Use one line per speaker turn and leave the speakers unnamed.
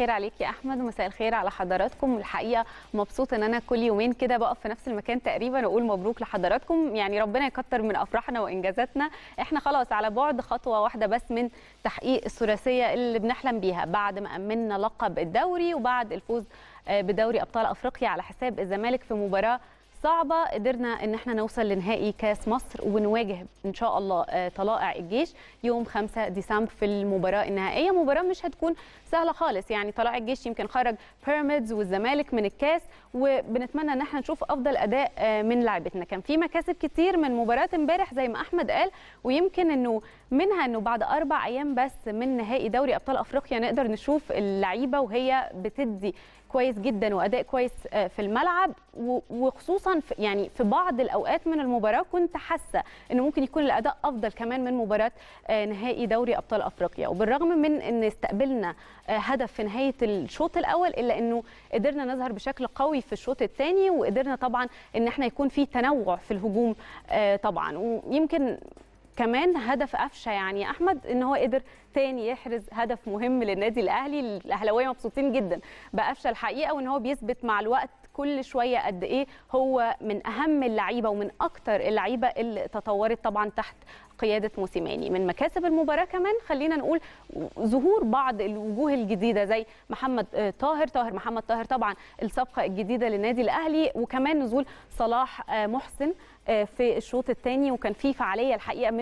الخير عليك يا احمد ومساء الخير على حضراتكم الحقيقه مبسوط ان انا كل يومين كده بقف في نفس المكان تقريبا واقول مبروك لحضراتكم يعني ربنا يكتر من افراحنا وانجازاتنا احنا خلاص على بعد خطوه واحده بس من تحقيق الثلاثيه اللي بنحلم بيها بعد ما امنا لقب الدوري وبعد الفوز آه، بدوري ابطال افريقيا على حساب الزمالك في مباراه صعبه قدرنا ان احنا نوصل لنهائي كاس مصر ونواجه ان شاء الله آه، طلائع الجيش يوم 5 ديسمبر في المباراه النهائيه مباراه مش هتكون سهله خالص يعني طلائع الجيش يمكن خرج بيراميدز والزمالك من الكاس وبنتمنى ان احنا نشوف افضل اداء آه، من لعبتنا كان في مكاسب كتير من مباراه امبارح زي ما احمد قال ويمكن انه منها انه بعد اربع ايام بس من نهائي دوري ابطال افريقيا نقدر نشوف اللعيبه وهي بتدي كويس جدا واداء كويس آه، في الملعب وخصوصا في يعني في بعض الاوقات من المباراه كنت حاسه انه ممكن يكون الاداء افضل كمان من مباراه آه، نهائي دوري ابطال افريقيا وبالرغم من ان استقبلنا آه، هدف في نهايه الشوط الاول الا انه قدرنا نظهر بشكل قوي في الشوط الثاني وقدرنا طبعا ان احنا يكون في تنوع في الهجوم طبعا ويمكن كمان هدف قفشه يعني احمد ان هو قدر تاني يحرز هدف مهم للنادي الاهلي الاهلاويه مبسوطين جدا بقفشه الحقيقه وان هو بيثبت مع الوقت كل شويه قد ايه هو من اهم اللعيبه ومن اكتر اللعيبه اللي تطورت طبعا تحت قياده موسيماني من مكاسب المباراه كمان خلينا نقول ظهور بعض الوجوه الجديده زي محمد آه، طاهر طاهر محمد طاهر طبعا الصفقه الجديده للنادي الاهلي وكمان نزول صلاح آه، محسن آه، في الشوط الثاني وكان في فعاليه الحقيقه منه